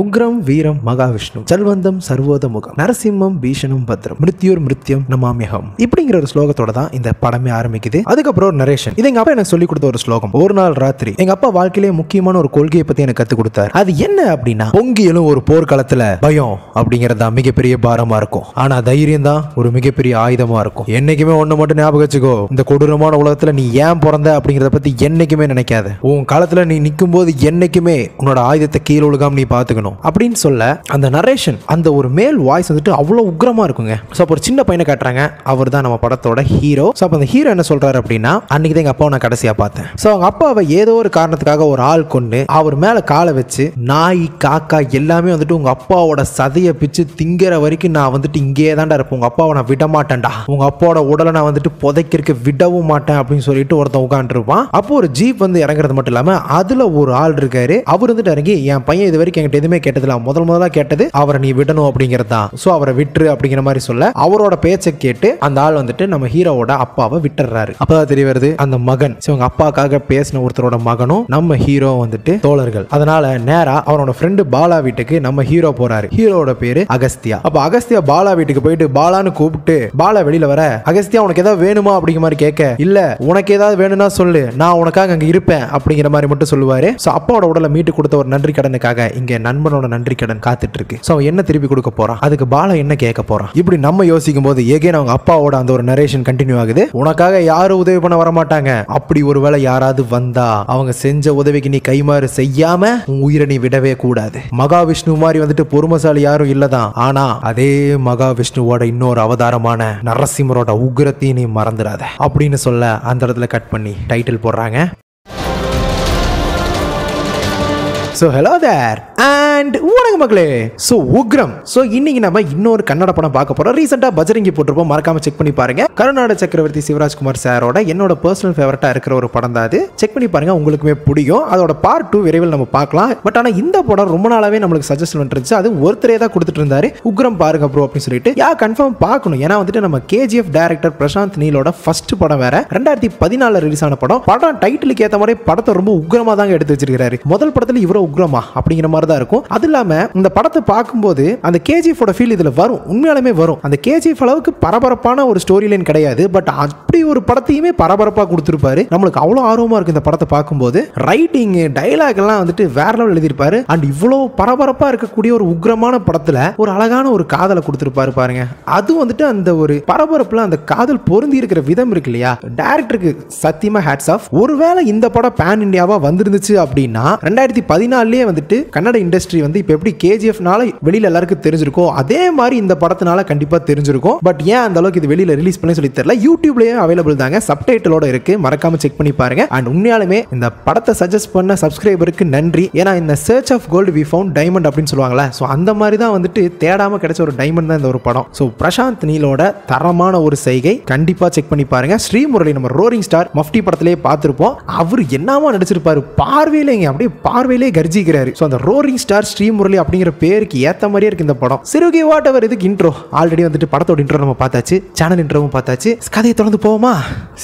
உக்ரம் வீரம் மகாவிஷ்ணு செல்வந்தம் சர்வோத முகம் நரசிம்மம் பீஷனும் பத்ரம் மிருத்யூர் மிருத்யம் நமாமியகம் இப்படிங்கிற ஒரு ஸ்லோகத்தோட தான் இந்த படமே ஆரம்பிக்குது அதுக்கப்புறம் ஒரு நரேஷன் இது எங்க அப்பா எனக்கு சொல்லி கொடுத்த ஒரு ஸ்லோகம் ஒரு நாள் ராத்திரி எங்க அப்பா வாழ்க்கையிலே முக்கியமான ஒரு கொள்கையை பத்தி எனக்கு கத்து கொடுத்தாரு அது என்ன அப்படின்னா பொங்கியலும் ஒரு போர்க்காலத்துல பயம் அப்படிங்கிறது தான் மிகப்பெரிய பாரமா இருக்கும் ஆனா தைரியம் தான் ஒரு மிகப்பெரிய ஆயுதமா இருக்கும் என்னைக்குமே ஒண்ணு மட்டும் ஞாபகம் வச்சுக்கோ இந்த கொடூரமான உலகத்துல நீ ஏன் பிறந்த அப்படிங்கிறத பத்தி என்னைக்குமே நினைக்காத உன் காலத்துல நீ நிற்கும் போது என்னைக்குமே உன்னோட ஆயுதத்தை கீழ ஒழுகாம நீ பாத்துக்க தெரிஞ்சுக்கணும் அப்படின்னு சொல்ல அந்த நரேஷன் அந்த ஒரு மேல் வாய்ஸ் வந்துட்டு அவ்வளோ உக்ரமா இருக்குங்க ஸோ அப்போ ஒரு சின்ன பையனை காட்டுறாங்க அவர் தான் நம்ம படத்தோட ஹீரோ ஸோ அப்போ அந்த ஹீரோ என்ன சொல்றாரு அப்படின்னா அன்னைக்கு தான் எங்கள் அப்பாவை நான் கடைசியா பார்த்தேன் ஸோ அவங்க அப்பாவை ஏதோ ஒரு காரணத்துக்காக ஒரு ஆள் கொண்டு அவர் மேல காலை வச்சு நாய் காக்கா எல்லாமே வந்துட்டு உங்க அப்பாவோட சதையை பிச்சு திங்கிற வரைக்கும் நான் வந்துட்டு இங்கே தான்டா இருப்பேன் உங்க அப்பாவை நான் விட மாட்டேன்டா உங்க அப்பாவோட உடலை நான் வந்துட்டு புதைக்கிறதுக்கு விடவும் மாட்டேன் அப்படின்னு சொல்லிட்டு ஒருத்தன் உட்காந்துருப்பான் அப்போ ஒரு ஜீப் வந்து இறங்குறது மட்டும் இல்லாமல் அதுல ஒரு ஆள் இருக்காரு அவர் வந்துட்டு இறங்கி என் பையன் இது வரைக்கும் என்கிட்ட எதுவுமே கேட்டதில்ல முதல் முதலா கேட்டது அவரை நீ விடணும் அப்படிங்கிறது தான் ஸோ அவரை விட்டுரு அப்படிங்கிற மாதிரி சொல்ல அவரோட பேச்சை கேட்டு அந்த ஆள் வந்துட்டு நம்ம ஹீரோவோட அப்பாவை விட்டுறாரு அப்பதான் தெரிய வருது அந்த மகன் இவங்க அப்பாக்காக பேசின ஒருத்தரோட மகனும் நம்ம ஹீரோ வந்துட்டு தோழர்கள் அதனால நேரா அவனோட ஃப்ரெண்டு பாலா வீட்டுக்கு நம்ம ஹீரோ போறாரு ஹீரோட பேரு அகஸ்தியா அப்ப அகஸ்தியா பாலா வீட்டுக்கு போயிட்டு பாலான்னு கூப்பிட்டு பாலா வெளியில வர அகஸ்தியா உனக்கு ஏதாவது வேணுமா அப்படிங்கிற மாதிரி கேட்க இல்ல உனக்கு ஏதாவது வேணும்னா சொல்லு நான் உனக்காக அங்க இருப்பேன் அப்படிங்கிற மாதிரி மட்டும் சொல்லுவாரு அப்பாவோட உடல மீட்டு கொடுத்த ஒரு நன்றி கடனுக்காக இங்க நன்றி நண்பனோட நன்றி கடன் காத்துட்டு இருக்கு ஸோ அவன் என்ன திருப்பி கொடுக்க போறான் அதுக்கு பாலா என்ன கேட்க போறான் இப்படி நம்ம யோசிக்கும் போது ஏகேன் அவங்க அப்பாவோட அந்த ஒரு நரேஷன் கண்டினியூ ஆகுது உனக்காக யாரும் உதவி பண்ண வரமாட்டாங்க அப்படி ஒருவேளை யாராவது வந்தா அவங்க செஞ்ச உதவிக்கு நீ கைமாறு செய்யாம உன் உயிரை நீ விடவே கூடாது மகாவிஷ்ணு மாதிரி வந்துட்டு பொறுமசாலி யாரும் இல்லதான் ஆனா அதே மகாவிஷ்ணுவோட இன்னொரு அவதாரமான நரசிம்மரோட உக்ரத்தையும் நீ மறந்துடாத அப்படின்னு சொல்ல அந்த இடத்துல கட் பண்ணி டைட்டில் போடுறாங்க ஸோ ஹலோ தேர் அண்ட் ஊடக மக்களே ஸோ உக்ரம் ஸோ இன்னைக்கு நம்ம இன்னொரு கன்னட படம் பார்க்க போகிறோம் ரீசெண்டாக பஜரங்கி போட்டிருப்போம் மறக்காம செக் பண்ணி பாருங்க கருநாட சக்கரவர்த்தி சிவராஜ்குமார் சாரோட என்னோட பர்சனல் ஃபேவரட்டாக இருக்கிற ஒரு படம் தான் அது செக் பண்ணி பாருங்க உங்களுக்குமே பிடிக்கும் அதோட பார்ட் டூ விரைவில் நம்ம பார்க்கலாம் பட் ஆனால் இந்த படம் ரொம்ப நாளாவே நம்மளுக்கு சஜஸ்ட் பண்ணிருச்சு அது ஒருத்தரே தான் கொடுத்துட்டு இருந்தாரு உக்ரம் பாருங்க ப்ரோ அப்படின்னு சொல்லிட்டு யா கன்ஃபார்ம் பார்க்கணும் ஏன்னா வந்துட்டு நம்ம கேஜிஎஃப் டேரக்டர் பிரசாந்த் நீலோட ஃபர்ஸ்ட் படம் வேற ரெண்டாயிரத்தி பதினாலு ரிலீஸ் ஆன படம் படம் டைட்டிலுக்கு ஏற்ற மாதிரி படத்தை ரொம்ப உக்ரமாக தாங்க எடுத்து வச்சிருக்காரு முதல் படத்தில் இவரோ உக்ரமா அப்படிங்கிற மாதிரி தான் இருக்கும் அது இல்லாமல் இந்த படத்தை பார்க்கும்போது அந்த கேஜிஎஃபோட ஃபீல் இதில் வரும் உண்மையாலுமே வரும் அந்த கேஜிஎஃப் அளவுக்கு பரபரப்பான ஒரு ஸ்டோரி லைன் கிடையாது பட் அப்படி ஒரு படத்தையுமே பரபரப்பாக கொடுத்துருப்பாரு நம்மளுக்கு அவ்வளோ ஆர்வமாக இருக்குது இந்த படத்தை பார்க்கும்போது ரைட்டிங் டைலாக் எல்லாம் வந்துட்டு வேற லெவல் எழுதியிருப்பாரு அண்ட் இவ்வளோ பரபரப்பாக இருக்கக்கூடிய ஒரு உக்ரமான படத்தில் ஒரு அழகான ஒரு காதலை கொடுத்துருப்பாரு பாருங்க அது வந்துட்டு அந்த ஒரு பரபரப்பில் அந்த காதல் பொருந்தி இருக்கிற விதம் இருக்கு இல்லையா டேரக்டருக்கு சத்தியமா ஹேட்ஸ் ஆஃப் ஒருவேளை இந்த படம் பேன் இண்டியாவா வந்திருந்துச்சு அப்படின்னா ரெண்டாயிரத்தி பதினாலே வந்துட்டு கன்னட இண்டஸ்ட்ரி கெமிஸ்ட்ரி வந்து இப்போ எப்படி கேஜிஎஃப்னால வெளியில் எல்லாருக்கும் தெரிஞ்சிருக்கோ அதே மாதிரி இந்த படத்தினால கண்டிப்பாக தெரிஞ்சிருக்கும் பட் ஏன் அந்த அளவுக்கு இது வெளியில் ரிலீஸ் பண்ணி சொல்லி தெரியல யூடியூப்லயும் அவைலபிள் தாங்க சப்டைட்டலோட இருக்கு மறக்காம செக் பண்ணி பாருங்க அண்ட் உண்மையாலுமே இந்த படத்தை சஜஸ்ட் பண்ண சப்ஸ்கிரைபருக்கு நன்றி ஏன்னா இந்த search of gold we found diamond அப்படின்னு சொல்லுவாங்களே ஸோ அந்த மாதிரி தான் வந்துட்டு தேடாம கிடைச்ச ஒரு டைமண்ட் தான் இந்த ஒரு படம் ஸோ பிரசாந்த் நீலோட தரமான ஒரு செய்கை கண்டிப்பாக செக் பண்ணி பாருங்க ஸ்ரீமுரளி நம்ம ரோரிங் ஸ்டார் மஃப்டி படத்திலேயே பார்த்துருப்போம் அவர் என்னமா நடிச்சிருப்பாரு பார்வையிலேங்க அப்படியே பார்வையிலே கர்ஜிக்கிறாரு ஸோ அந்த ரோரிங் ஸ்டார் ஸ்ரீமுரளி அப்படிங்கிற பேருக்கு ஏத்த மாதிரியே இருக்கு இந்த படம் சிறுகி வாட் அவர் இதுக்கு இன்ட்ரோ ஆல்ரெடி வந்துட்டு படத்தோட இன்ட்ரோ நம்ம பார்த்தாச்சு சேனல் இன்ட்ரோவும் பார்த்தாச்சு கதையை தொடர்ந்து போவோமா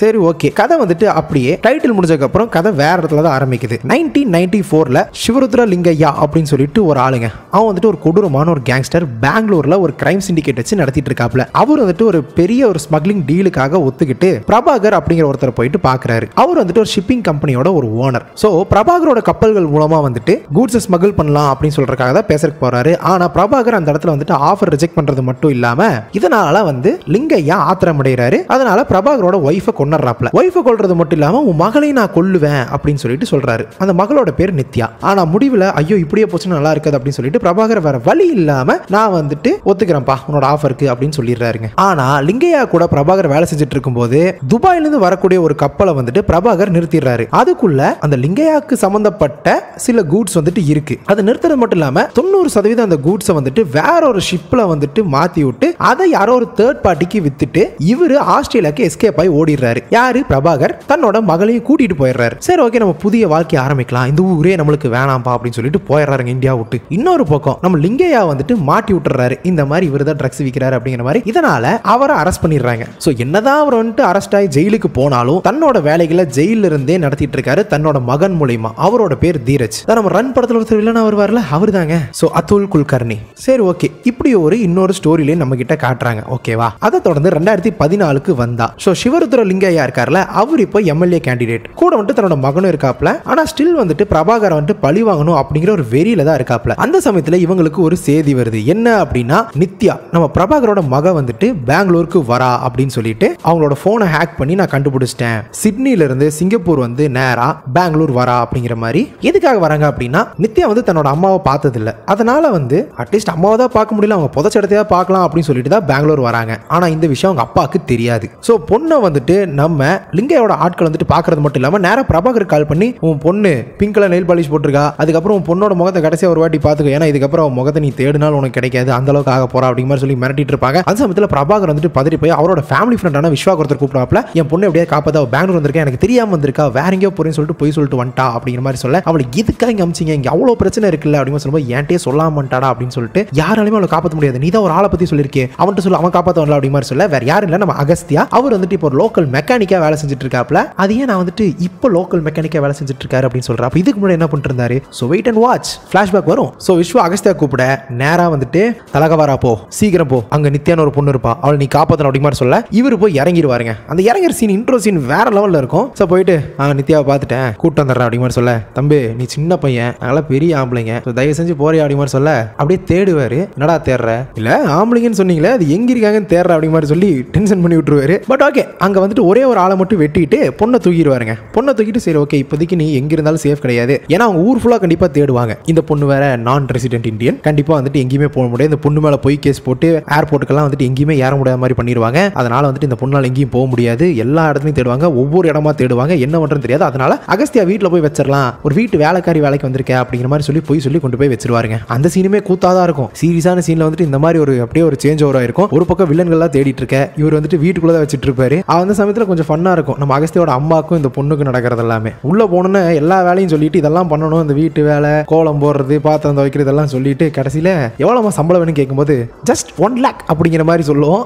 சரி ஓகே கதை வந்துட்டு அப்படியே டைட்டில் முடிஞ்சதுக்கப்புறம் கதை வேற இடத்துல தான் ஆரம்பிக்குது நைன்டீன் நைன்டி ஃபோர்ல சிவருத்ர லிங்கையா அப்படின்னு சொல்லிட்டு ஒரு ஆளுங்க அவன் வந்துட்டு ஒரு கொடூரமான ஒரு கேங்ஸ்டர் பெங்களூரில் ஒரு கிரைம் சிண்டிகேட் வச்சு நடத்திட்டு இருக்காப்ல அவர் வந்துட்டு ஒரு பெரிய ஒரு ஸ்மக்லிங் டீலுக்காக ஒத்துக்கிட்டு பிரபாகர் அப்படிங்கிற ஒருத்தர் போயிட்டு பாக்குறாரு அவர் வந்துட்டு ஒரு ஷிப்பிங் கம்பெனியோட ஒரு ஓனர் ஸோ பிரபாகரோட கப்பல்கள் மூலமாக வந்துட்டு கூட்ஸை ஸ்மகிள் பண்ணலாம் அப்படின்னு அப்படின்னு சொல்றதுக்காக தான் பேசறதுக்கு போறாரு ஆனா பிரபாகர் அந்த இடத்துல வந்துட்டு ஆஃபர் ரிஜெக்ட் பண்றது மட்டும் இல்லாம இதனால வந்து லிங்கையா ஆத்திரமடைகிறாரு அதனால பிரபாகரோட ஒய்ஃபை கொண்டுறாப்ல ஒய்ஃபை கொள்றது மட்டும் இல்லாமல் உன் மகளை நான் கொல்லுவேன் அப்படின்னு சொல்லிட்டு சொல்றாரு அந்த மகளோட பேர் நித்யா ஆனா முடிவுல ஐயோ இப்படியே போச்சுன்னு நல்லா இருக்காது அப்படின்னு சொல்லிட்டு பிரபாகர் வேற வழி இல்லாம நான் வந்துட்டு ஒத்துக்கிறேன்ப்பா உன்னோட ஆஃபருக்கு அப்படின்னு சொல்லிடுறாருங்க ஆனா லிங்கையா கூட பிரபாகர் வேலை செஞ்சுட்டு இருக்கும்போது துபாயிலிருந்து வரக்கூடிய ஒரு கப்பலை வந்துட்டு பிரபாகர் நிறுத்திடுறாரு அதுக்குள்ள அந்த லிங்கையாக்கு சம்பந்தப்பட்ட சில கூட்ஸ் வந்துட்டு இருக்கு அதை நிறுத்துறது மட்டும் இல்லாமல் தொண்ணூறு சதவீதம் அந்த கூட்ஸை வந்துட்டு வேற ஒரு ஷிப்பில் வந்துட்டு மாற்றி விட்டு அதை யாரோ ஒரு தேர்ட் பார்ட்டிக்கு வித்துட்டு இவர் ஆஸ்திரேலியாவுக்கு எஸ்கேப் ஆகி ஓடிடுறாரு யாரு பிரபாகர் தன்னோட மகளையும் கூட்டிட்டு போயிடுறாரு சரி ஓகே நம்ம புதிய வாழ்க்கை ஆரம்பிக்கலாம் இந்த ஊரே நம்மளுக்கு வேணாம்பா அப்படின்னு சொல்லிட்டு போயிடுறாரு இந்தியா விட்டு இன்னொரு பக்கம் நம்ம லிங்கையா வந்துட்டு மாட்டி விட்டுறாரு இந்த மாதிரி இவரு தான் ட்ரக்ஸ் விற்கிறாரு அப்படிங்கிற மாதிரி இதனால அவரை அரெஸ்ட் பண்ணிடுறாங்க ஸோ என்னதான் அவர் வந்துட்டு அரெஸ்ட் ஆகி ஜெயிலுக்கு போனாலும் தன்னோட வேலைகளை ஜெயிலில் இருந்தே நடத்திட்டு இருக்காரு தன்னோட மகன் மூலியமா அவரோட பேர் தீரஜ் நம்ம ரன் படத்தில் ஒருத்தர் வில்லனா வருவார்ல அவர் தாங்க ஸோ அதுல் குல்கர்னி சரி ஓகே இப்படி ஒரு இன்னொரு ஸ்டோரிலையும் நம்ம கிட்ட காட்டுறாங்க ஓகேவா அதை தொடர்ந்து ரெண்டாயிரத்தி பதினாலுக்கு வந்தா ஸோ சிவருத்ர லிங்கையா இருக்கார்ல அவர் இப்போ எம்எல்ஏ கேண்டிடேட் கூட வந்துட்டு தன்னோட மகனும் இருக்காப்ல ஆனா ஸ்டில் வந்துட்டு பிரபாகர் வந்துட்டு பழி வாங்கணும் அப்படிங்கிற ஒரு வெறியில தான் இருக்காப்ல அந்த சமயத்துல இவங்களுக்கு ஒரு செய்தி வருது என்ன அப்படின்னா நித்யா நம்ம பிரபாகரோட மக வந்துட்டு பெங்களூருக்கு வரா அப்படின்னு சொல்லிட்டு அவங்களோட போனை ஹேக் பண்ணி நான் கண்டுபிடிச்சிட்டேன் சிட்னில இருந்து சிங்கப்பூர் வந்து நேரா பெங்களூர் வரா அப்படிங்கிற மாதிரி எதுக்காக வராங்க அப்படின்னா நித்யா வந்து தன்னோட அம்மாவை அம்மாவை பார்த்ததில்ல அதனால் வந்து அட்லீஸ்ட் அம்மாவை தான் பார்க்க முடியல அவங்க புதைச்ச இடத்தையா பார்க்கலாம் அப்படின்னு சொல்லிட்டு தான் பெங்களூர் வராங்க ஆனால் இந்த விஷயம் அவங்க அப்பாவுக்கு தெரியாது ஸோ பொண்ணை வந்துட்டு நம்ம லிங்கையோட ஆட்கள் வந்துட்டு பார்க்கறது மட்டும் இல்லாமல் நேராக பிரபாகர் கால் பண்ணி உன் பொண்ணு பிங்க் கலர் நெயில் பாலிஷ் போட்டிருக்கா அதுக்கப்புறம் உன் பொண்ணோட முகத்தை கடைசியாக ஒரு வாட்டி பார்த்துக்கோ ஏன்னா இதுக்கப்புறம் அவன் முகத்தை நீ தேடினாலும் உனக்கு கிடைக்காது அந்த அளவுக்கு ஆக போறா அப்படி மாதிரி சொல்லி மிரட்டிட்டு இருப்பாங்க அந்த சமயத்தில் பிரபாகர் வந்துட்டு பதறி போய் அவரோட ஃபேமிலி ஃப்ரெண்டான விஸ்வா ஒருத்தர் கூப்பிடாப்ல என் பொண்ணு எப்படியா காப்பாத்தா பெங்களூர் வந்திருக்கேன் எனக்கு தெரியாம வந்திருக்கா வேற எங்கேயோ போறேன்னு சொல்லிட்டு போய் சொல்லிட்டு வந்துட்டா அப்படிங்கிற மாதிரி சொல்ல அவளுக்கு இதுக்காக இங்கே அமிச்சிங்க இங்கே அவ்வளோ பிரச்சனை இருக்குல்ல அப்படின்னு சொல்லும்போது என்கிட்டயே சொல்லாம மாட்டாடா அப்படின்னு சொல்லிட்டு யாராலுமே அவளை காப்பாற்ற முடியாது நீ தான் ஒரு ஆளை பற்றி சொல்லியிருக்கேன் அவன்கிட்ட சொல்ல அவன் காப்பாற்ற வரல அப்படி மாதிரி சொல்ல வேற யாரும் இல்லை நம்ம அகஸ்தியா அவர் வந்துட்டு இப்போ லோக்கல் மெக்கானிக்காக வேலை செஞ்சுட்டு இருக்காப்ல அதையே நான் வந்துட்டு இப்போ லோக்கல் மெக்கானிக்காக வேலை செஞ்சுட்டு இருக்காரு அப்படின்னு சொல்கிறேன் இதுக்கு முன்னாடி என்ன பண்ணிருந்தாரு so wait and watch flashback வரும் ஸோ விஸ்வ அகஸ்தியா கூப்பிட நேராக வந்துட்டு தலகவாரா போ சீக்கிரம் போ அங்கே நித்தியான ஒரு பொண்ணு இருப்பா அவளை நீ காப்பாற்றணும் அப்படி மாதிரி சொல்ல இவர் போய் இறங்கிடுவாருங்க அந்த இறங்குற சீன் இன்ட்ரோ சீன் வேற லெவலில் இருக்கும் ஸோ போயிட்டு நித்யாவை பார்த்துட்டேன் கூட்டம் தர்றேன் அப்படி மாதிரி சொல்ல தம்பி நீ சின்ன பையன் அதனால பெரிய ஆம்பளைங்க தயவு செஞ்சு போறியா அப்படி மாதிரி சொல்ல அப்படியே தேடுவாரு என்னடா தேடுற இல்ல ஆம்பளைங்கன்னு சொன்னீங்களே அது எங்க இருக்காங்கன்னு தேடுற அப்படி மாதிரி சொல்லி டென்ஷன் பண்ணி விட்டுருவாரு பட் ஓகே அங்க வந்துட்டு ஒரே ஒரு ஆளை மட்டும் வெட்டிட்டு பொண்ணை தூக்கிடுவாருங்க பொண்ணை தூக்கிட்டு சரி ஓகே இப்போதைக்கு நீ எங்க இருந்தாலும் சேஃப் கிடையாது ஏன்னா அவங்க ஊர் ஃபுல்லா கண்டிப்பா தேடுவாங்க இந்த பொண்ணு வேற நான் ரெசிடென்ட் இந்தியன் கண்டிப்பா வந்துட்டு எங்கேயுமே போக முடியாது இந்த பொண்ணு மேல போய் கேஸ் போட்டு ஏர்போர்ட்டுக்கெல்லாம் வந்துட்டு எங்கேயுமே ஏற முடியாத மாதிரி பண்ணிடுவாங்க அதனால வந்துட்டு இந்த பொண்ணால் எங்கேயும் போக முடியாது எல்லா இடத்துலையும் தேடுவாங்க ஒவ்வொரு இடமா தேடுவாங்க என்ன பண்றது தெரியாது அதனால அகஸ்தியா வீட்டில் போய் வச்சிடலாம் ஒரு வீட்டு வேலைக்காரி வேலைக்கு வந்திருக்க அப்படிங்கிற மாதிரி சொல்லி போய் சொல்லி கொண்டு போய் வச்சிருவாருங்க அந்த சீனுமே கூத்தாதான் இருக்கும் சீரியஸான சீனில் வந்துட்டு இந்த மாதிரி ஒரு அப்படியே ஒரு சேஞ்ச் ஓவராக இருக்கும் ஒரு பக்கம் வில்லன்கள்லாம் தேடிட்டு இருக்க இவர் வந்துட்டு வீட்டுக்குள்ளே தான் வச்சுட்டு இருப்பாரு அந்த சமயத்தில் கொஞ்சம் ஃபன்னாக இருக்கும் நம்ம அகஸ்தியோட அம்மாக்கும் இந்த பொண்ணுக்கு நடக்கிறது எல்லாமே உள்ளே போனோன்னு எல்லா வேலையும் சொல்லிட்டு இதெல்லாம் பண்ணணும் இந்த வீட்டு வேலை கோலம் போடுறது பாத்திரம் துவைக்கிறது எல்லாம் சொல்லிட்டு கடைசியில் எவ்வளோமா சம்பளம் வேணும் கேட்கும்போது ஜஸ்ட் ஒன் லேக் அப்படிங்கிற மாதிரி சொல்லுவோம்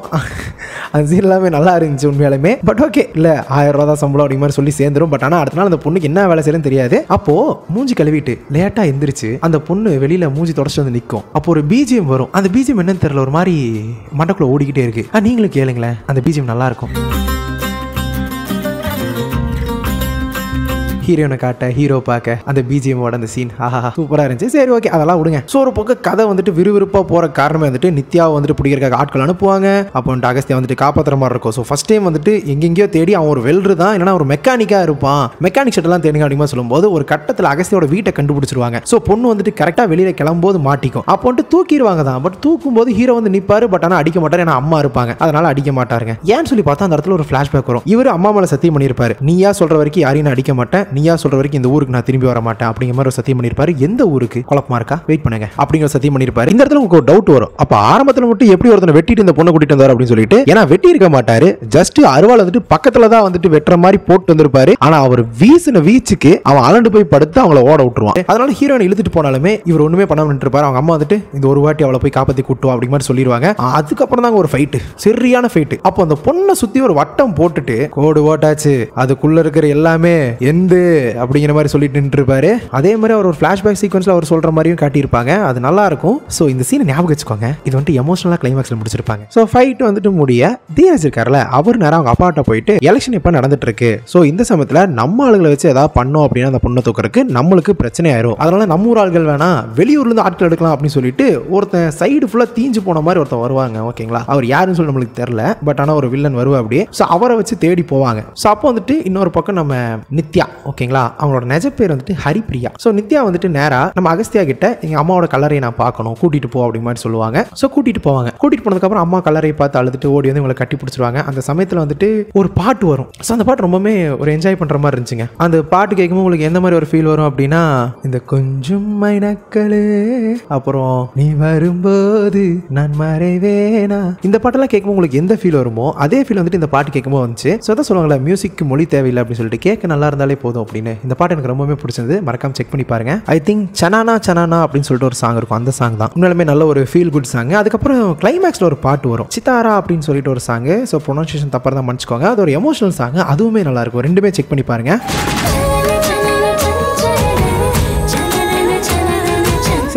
அந்த சீன் எல்லாமே நல்லா இருந்துச்சு உண்மையாலுமே பட் ஓகே இல்லை ஆயிரம் ரூபா தான் சம்பளம் அப்படிங்கிற மாதிரி சொல்லி சேர்ந்துடும் பட் ஆனால் அடுத்த நாள் அந்த பொண்ணுக்கு என்ன வேலை செய்யறதுன்னு தெரியாது அப்போது மூஞ்சி கழுவிட்டு லேட்டாக எந்திரிச்சு அந்த பொண்ணு வெளியில் மூஞ்சி தொடச்சு வந்து நிற்கும் அப்போ ஒரு பிஜிஎம் வரும் அந்த பிஜிஎம் என்னன்னு தெரியல ஒரு மாதிரி மண்டக்குள்ளே ஓடிக்கிட்டே இருக்கு நீங்களும் கேளுங்களேன் அந்த பிஜிஎம் நல்லாயிருக்கும் ஹீரோனை காட்ட ஹீரோ பார்க்க அந்த பிஜிஎமோட அந்த சீன் ஆஹா சூப்பராக இருந்துச்சு சரி ஓகே அதெல்லாம் விடுங்க ஸோ ஒரு பக்கம் கதை வந்துட்டு விறுவிறுப்பாக போகிற காரணமே வந்துட்டு நித்யாவை வந்துட்டு பிடிக்கிறக்காக ஆட்கள் அனுப்புவாங்க அப்போ வந்துட்டு அகஸ்தியை வந்துட்டு காப்பாற்றுற மாதிரி இருக்கும் ஸோ ஃபஸ்ட் டைம் வந்துட்டு எங்கெங்கேயோ தேடி அவன் ஒரு வெல்ரு தான் என்னன்னா ஒரு மெக்கானிக்காக இருப்பான் மெக்கானிக் ஷெட்டெல்லாம் தேடுங்க அப்படிமா சொல்லும்போது ஒரு கட்டத்தில் அகஸ்தியோட வீட்டை கண்டுபிடிச்சிருவாங்க ஸோ பொண்ணு வந்துட்டு கரெக்டாக வெளியில் கிளம்பும்போது மாட்டிக்கும் அப்போ வந்துட்டு தூக்கிடுவாங்க தான் பட் தூக்கும் போது ஹீரோ வந்து நிற்பாரு பட் ஆனால் அடிக்க மாட்டார் ஏன்னா அம்மா இருப்பாங்க அதனால அடிக்க மாட்டாருங்க ஏன்னு சொல்லி பார்த்தா அந்த இடத்துல ஒரு ஃப்ளாஷ்பேக் வரும் இவர் அம்மா மேலே சத்தியம் பண்ணியிருப்பாரு நீயா சொல்கிற வரைக்கும் யாரையும் நான் அடிக்க மாட்டேன் நீயா சொல்ற வரைக்கும் இந்த ஊருக்கு நான் திரும்பி வர மாட்டேன் அப்படிங்கிற மாதிரி ஒரு சத்தியம் பண்ணியிருப்பாரு எந்த ஊருக்கு குழப்பமா இருக்கா வெயிட் பண்ணுங்க அப்படிங்கிற சத்தியம் பண்ணியிருப்பாரு இந்த இடத்துல உங்களுக்கு ஒரு டவுட் வரும் அப்ப ஆரம்பத்தில் மட்டும் எப்படி ஒருத்தனை வெட்டிட்டு இந்த பொண்ணை கூட்டிட்டு வந்தார் அப்படின்னு சொல்லிட்டு ஏன்னா வெட்டி இருக்க மாட்டாரு ஜஸ்ட் அருவாள் வந்துட்டு பக்கத்துல தான் வந்துட்டு வெட்டுற மாதிரி போட்டு வந்திருப்பாரு ஆனா அவர் வீசின வீச்சுக்கு அவன் அலண்டு போய் படுத்து அவங்கள ஓட விட்டுருவான் அதனால ஹீரோயின் இழுத்துட்டு போனாலுமே இவர் ஒண்ணுமே பண்ண இருப்பாரு அவங்க அம்மா வந்துட்டு இந்த ஒரு வாட்டி அவளை போய் காப்பாத்தி கூட்டுவா அப்படி மாதிரி சொல்லிடுவாங்க அதுக்கப்புறம் தான் ஒரு ஃபைட்டு சரியான ஃபைட்டு அப்போ அந்த பொண்ணை சுத்தி ஒரு வட்டம் போட்டுட்டு கோடு ஓட்டாச்சு அதுக்குள்ள இருக்கிற எல்லாமே எந்த அப்படிங்கிற மாதிரி சொல்லிட்டு நின்றுருப்பாரு அதே மாதிரி அவர் ஒரு ஃபிளாஷ்பேக் சீக்வன்ஸில் அவர் சொல்கிற மாதிரியும் காட்டியிருப்பாங்க அது நல்லா இருக்கும் ஸோ இந்த சீனை ஞாபகம் வச்சுக்கோங்க இது வந்துட்டு எமோஷனலாக கிளைமேக்ஸில் முடிச்சிருப்பாங்க ஸோ ஃபைட் வந்துட்டு முடிய தீரஜ் இருக்கார்ல அவர் நேரம் அவங்க அப்பாட்ட போயிட்டு எலெக்ஷன் இப்போ நடந்துட்டு இருக்கு ஸோ இந்த சமயத்தில் நம்ம ஆளுகளை வச்சு ஏதாவது பண்ணோம் அப்படின்னா அந்த பொண்ணை தூக்கறதுக்கு நம்மளுக்கு பிரச்சனை ஆயிரும் அதனால நம்ம ஊர் ஆள்கள் வேணா வெளியூர்லேருந்து ஆட்கள் எடுக்கலாம் அப்படின்னு சொல்லிட்டு ஒருத்தன் சைடு ஃபுல்லாக தீஞ்சு போன மாதிரி ஒருத்தன் வருவாங்க ஓகேங்களா அவர் யாருன்னு சொல்லி நம்மளுக்கு தெரில பட் ஆனால் ஒரு வில்லன் வருவா அப்படியே ஸோ அவரை வச்சு தேடி போவாங்க ஸோ அப்போ வந்துட்டு இன்னொரு பக்கம் நம்ம நித்யா ஓகே ஓகேங்களா அவங்களோட நெஜ பேர் வந்துட்டு ஹரிப்ரியா ஸோ நித்யா வந்துட்டு நேராக நம்ம அகஸ்தியா கிட்ட எங்கள் அம்மாவோட கலரையை நான் பார்க்கணும் கூட்டிட்டு போ அப்படி மாதிரி சொல்லுவாங்க ஸோ கூட்டிகிட்டு போவாங்க கூட்டிட்டு போனதுக்கப்புறம் அம்மா கலரை பார்த்து அழுதுட்டு ஓடி வந்து இவங்களை கட்டி பிடிச்சிருவாங்க அந்த சமயத்தில் வந்துட்டு ஒரு பாட்டு வரும் ஸோ அந்த பாட்டு ரொம்பவுமே ஒரு என்ஜாய் பண்ணுற மாதிரி இருந்துச்சுங்க அந்த பாட்டு கேட்கும்போது உங்களுக்கு எந்த மாதிரி ஒரு ஃபீல் வரும் அப்படின்னா இந்த கொஞ்சம் மைனக்களே அப்புறம் நீ வரும்போது நான் மறைவேனா இந்த பாட்டெல்லாம் கேட்கும்போது உங்களுக்கு எந்த ஃபீல் வருமோ அதே ஃபீல் வந்துட்டு இந்த பாட்டு கேட்கும்போது வந்துச்சு ஸோ அதான் சொல்லுவாங்களே மியூசிக்கு மொழி தேவையில்லை அப்படின்னு சொல்லிட்டு கேட்க நல்லா இருந்தாலே போதும் ஆகாதோ அப்படின்னு இந்த பாட்டு எனக்கு ரொம்பவே பிடிச்சது மறக்காம செக் பண்ணி பாருங்க ஐ திங்க் சனானா சனானா அப்படின்னு சொல்லிட்டு ஒரு சாங் இருக்கும் அந்த சாங் தான் உண்மையிலுமே நல்ல ஒரு ஃபீல் குட் சாங் அதுக்கப்புறம் கிளைமேக்ஸில் ஒரு பாட்டு வரும் சித்தாரா அப்படின்னு சொல்லிட்டு ஒரு சாங் ஸோ ப்ரொனன்சியேஷன் தப்பாக தான் மன்னிச்சுக்கோங்க அது ஒரு எமோஷனல் சாங் அதுவுமே நல்லா இருக்கும் ரெண்டுமே செக் பண்ணி பாருங்கள்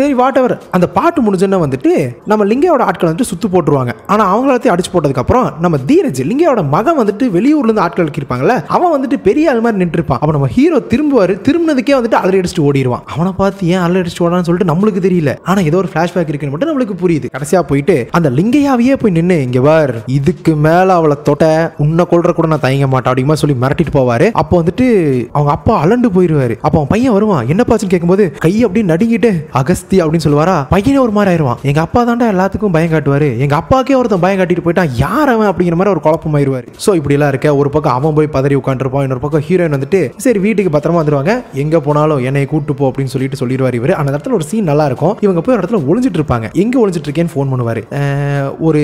சரி வாட் எவர் அந்த பாட்டு முடிஞ்சோன்னு வந்துட்டு நம்ம லிங்கையோட ஆட்கள் வந்துட்டு சுத்து போட்டுருவாங்க ஆனால் அவங்களாத்தையும் அடிச்சு போட்டதுக்கப்புறம் நம்ம தீரஜ் லிங்கையோட மகன் வந்துட்டு வெளியூர்லேருந்து ஆட்கள் இருப்பாங்கல்ல அவன் வந்துட்டு பெரிய ஆள் மாதிரி நின்று இருப்பான் நம்ம ஹீரோ திரும்புவார் திரும்பினதுக்கே வந்துட்டு அலறி அடிச்சுட்டு ஓடிடுவான் அவனை பார்த்து ஏன் அலறி அடிச்சுட்டு ஓடான்னு சொல்லிட்டு நம்மளுக்கு தெரியல ஆனால் ஏதோ ஒரு பிளாஷ்பேக் இருக்குன்னு மட்டும் நம்மளுக்கு புரியுது கடைசியாக போயிட்டு அந்த லிங்கையாவையே போய் நின்று இங்கே வார் இதுக்கு மேலே அவளை தொட்ட உன்னை கொள்ற கூட நான் தயங்க மாட்டேன் அப்படிமா சொல்லி மிரட்டிட்டு போவார் அப்போ வந்துட்டு அவங்க அப்பா அலண்டு போயிடுவார் அப்போ அவன் பையன் வருவான் என்னப்பாச்சுன்னு கேட்கும்போது கை அப்படியே நடுங்கிட்டு அகஸ்த சக்தி அப்படின்னு சொல்லுவாரா பையனே ஒரு மாதிரி ஆயிடுவான் எங்க அப்பா தாண்டா எல்லாத்துக்கும் பயம் காட்டுவாரு எங்க அப்பாக்கே ஒருத்தன் பயம் காட்டிட்டு போயிட்டான் யார் அவன் அப்படிங்கிற மாதிரி ஒரு குழப்பம் ஆயிருவாரு சோ இப்படி எல்லாம் இருக்க ஒரு பக்கம் அவன் போய் பதறி உட்காந்துருப்பான் இன்னொரு பக்கம் ஹீரோயின் வந்துட்டு சரி வீட்டுக்கு பத்திரமா வந்துருவாங்க எங்க போனாலும் என்னை கூட்டு போ அப்படின்னு சொல்லிட்டு சொல்லிடுவாரு இவர் அந்த இடத்துல ஒரு சீன் நல்லா இருக்கும் இவங்க போய் ஒரு இடத்துல ஒளிஞ்சிட்டு இருப்பாங்க எங்க ஒளிஞ்சிட்டு இருக்கேன்னு ஃபோன் பண்ணுவாரு ஒரு